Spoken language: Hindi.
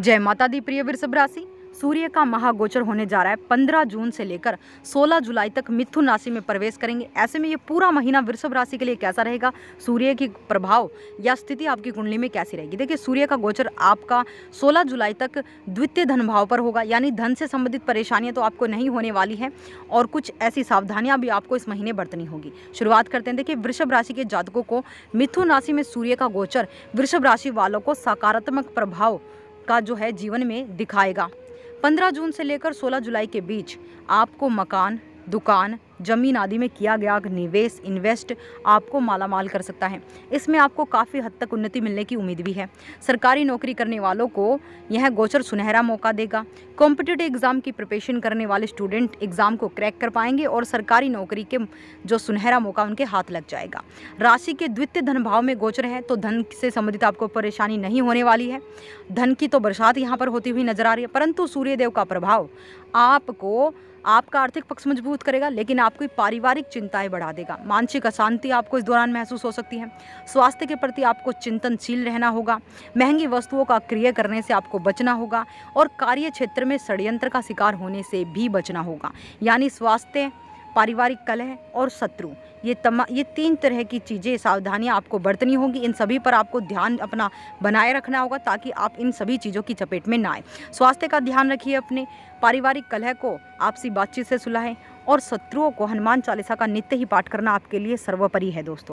जय माता दी प्रिय वृषभ राशि सूर्य का महागोचर होने जा रहा है 15 जून से लेकर 16 जुलाई तक मिथुन राशि में प्रवेश करेंगे ऐसे में ये पूरा महीना वृषभ राशि के लिए कैसा रहेगा सूर्य की प्रभाव या स्थिति आपकी कुंडली में कैसी रहेगी देखिए सूर्य का गोचर आपका 16 जुलाई तक द्वितीय धन भाव पर होगा यानी धन से संबंधित परेशानियाँ तो आपको नहीं होने वाली है और कुछ ऐसी सावधानियाँ भी आपको इस महीने बरतनी होगी शुरुआत करते हैं देखिए वृषभ राशि के जातकों को मिथुन राशि में सूर्य का गोचर वृषभ राशि वालों को सकारात्मक प्रभाव का जो है जीवन में दिखाएगा 15 जून से लेकर 16 जुलाई के बीच आपको मकान दुकान ज़मीन आदि में किया गया निवेश इन्वेस्ट आपको मालामाल कर सकता है इसमें आपको काफ़ी हद तक उन्नति मिलने की उम्मीद भी है सरकारी नौकरी करने वालों को यह गोचर सुनहरा मौका देगा कॉम्पिटेटिव एग्ज़ाम की प्रिपेशन करने वाले स्टूडेंट एग्ज़ाम को क्रैक कर पाएंगे और सरकारी नौकरी के जो सुनहरा मौका उनके हाथ लग जाएगा राशि के द्वितीय धन भाव में गोचर है तो धन से संबंधित आपको परेशानी नहीं होने वाली है धन की तो बरसात यहाँ पर होती हुई नजर आ रही है परंतु सूर्यदेव का प्रभाव आपको आपका आर्थिक पक्ष मजबूत करेगा लेकिन आपकी पारिवारिक चिंताएं बढ़ा देगा मानसिक अशांति आपको इस दौरान महसूस हो सकती है स्वास्थ्य के प्रति आपको चिंतनशील रहना होगा महंगी वस्तुओं का क्रय करने से आपको बचना होगा और कार्य क्षेत्र में षडयंत्र का शिकार होने से भी बचना होगा यानी स्वास्थ्य पारिवारिक कलह और शत्रु ये तमा ये तीन तरह की चीज़ें सावधानियाँ आपको बरतनी होगी इन सभी पर आपको ध्यान अपना बनाए रखना होगा ताकि आप इन सभी चीज़ों की चपेट में ना आए स्वास्थ्य का ध्यान रखिए अपने पारिवारिक कलह को आपसी बातचीत से सुलाएँ और शत्रुओं को हनुमान चालीसा का नित्य ही पाठ करना आपके लिए सर्वोपरि है दोस्तों